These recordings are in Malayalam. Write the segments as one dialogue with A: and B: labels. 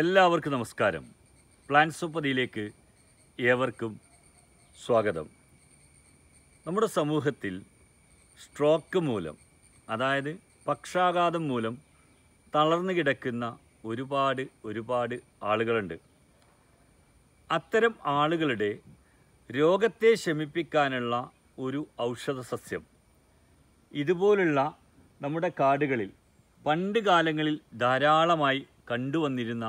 A: എല്ലാവർക്കും നമസ്കാരം പ്ലാൻ സൂപ്പതിയിലേക്ക് ഏവർക്കും സ്വാഗതം നമ്മുടെ സമൂഹത്തിൽ സ്ട്രോക്ക് മൂലം അതായത് പക്ഷാഘാതം മൂലം തളർന്നു കിടക്കുന്ന ഒരുപാട് ഒരുപാട് ആളുകളുണ്ട് അത്തരം ആളുകളുടെ രോഗത്തെ ശമിപ്പിക്കാനുള്ള ഒരു ഔഷധ സസ്യം ഇതുപോലുള്ള നമ്മുടെ കാടുകളിൽ പണ്ട് കാലങ്ങളിൽ ധാരാളമായി കണ്ടുവന്നിരുന്ന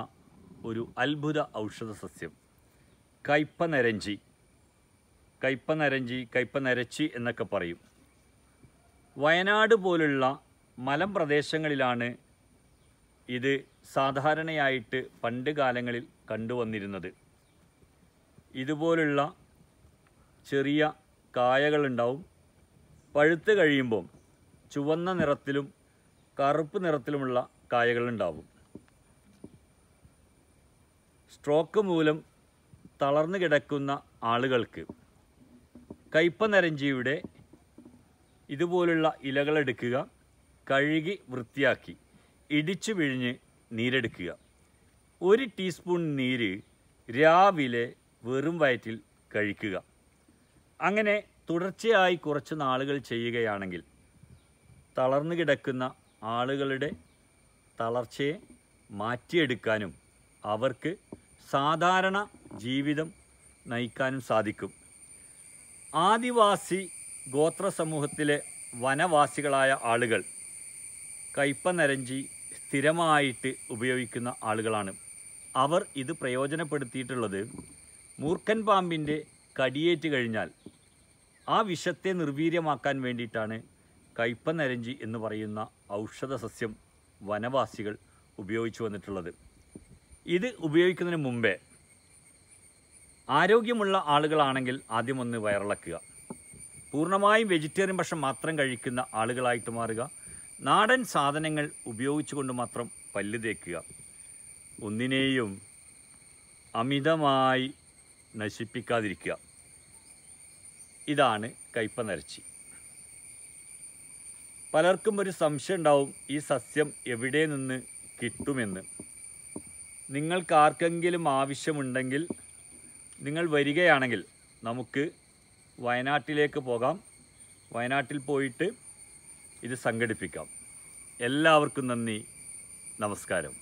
A: ഒരു അത്ഭുത ഔഷധ സസ്യം കയ്പനരഞ്ചി കയ്പനരഞ്ചി കയ്പനരച്ചി എന്നൊക്കെ പറയും വയനാട് പോലുള്ള പ്രദേശങ്ങളിലാണ് ഇത് സാധാരണയായിട്ട് പണ്ട് കാലങ്ങളിൽ കണ്ടുവന്നിരുന്നത് ഇതുപോലുള്ള ചെറിയ കായകളുണ്ടാവും പഴുത്ത് കഴിയുമ്പം ചുവന്ന നിറത്തിലും കറുപ്പ് നിറത്തിലുമുള്ള കായകളുണ്ടാവും സ്ട്രോക്ക് മൂലം തളർന്നു കിടക്കുന്ന ആളുകൾക്ക് കയ്പ നരഞ്ചിയുടെ ഇതുപോലുള്ള ഇലകളെടുക്കുക കഴുകി വൃത്തിയാക്കി ഇടിച്ചു പിഴിഞ്ഞ് നീരെടുക്കുക ഒരു ടീസ്പൂൺ നീര് രാവിലെ വെറും വയറ്റിൽ കഴിക്കുക അങ്ങനെ തുടർച്ചയായി കുറച്ച് നാളുകൾ ചെയ്യുകയാണെങ്കിൽ തളർന്നു കിടക്കുന്ന ആളുകളുടെ തളർച്ചയെ മാറ്റിയെടുക്കാനും അവർക്ക് സാധാരണ ജീവിതം നയിക്കാനും സാധിക്കും ആദിവാസി ഗോത്ര സമൂഹത്തിലെ വനവാസികളായ ആളുകൾ കയ്പനരഞ്ചി സ്ഥിരമായിട്ട് ഉപയോഗിക്കുന്ന ആളുകളാണ് അവർ ഇത് പ്രയോജനപ്പെടുത്തിയിട്ടുള്ളത് മൂർഖൻ പാമ്പിൻ്റെ കടിയേറ്റ് കഴിഞ്ഞാൽ ആ വിഷത്തെ നിർവീര്യമാക്കാൻ വേണ്ടിയിട്ടാണ് കയ്പനരഞ്ചി എന്ന് പറയുന്ന ഔഷധ സസ്യം വനവാസികൾ ഉപയോഗിച്ചു വന്നിട്ടുള്ളത് ഇത് ഉപയോഗിക്കുന്നതിന് മുമ്പേ ആരോഗ്യമുള്ള ആളുകളാണെങ്കിൽ ആദ്യം ഒന്ന് വയറിളക്കുക പൂർണ്ണമായും വെജിറ്റേറിയൻ ഭക്ഷണം മാത്രം കഴിക്കുന്ന ആളുകളായിട്ട് മാറുക നാടൻ സാധനങ്ങൾ ഉപയോഗിച്ചുകൊണ്ട് മാത്രം പല്ല് തേക്കുക ഒന്നിനെയും അമിതമായി നശിപ്പിക്കാതിരിക്കുക ഇതാണ് കയ്പ നരച്ചി പലർക്കും ഒരു സംശയം ഉണ്ടാവും ഈ സസ്യം എവിടെ നിന്ന് കിട്ടുമെന്ന് നിങ്ങൾക്ക് ആർക്കെങ്കിലും ആവശ്യമുണ്ടെങ്കിൽ നിങ്ങൾ വരികയാണെങ്കിൽ നമുക്ക് വയനാട്ടിലേക്ക് പോകാം വയനാട്ടിൽ പോയിട്ട് ഇത് സംഘടിപ്പിക്കാം എല്ലാവർക്കും നന്ദി നമസ്കാരം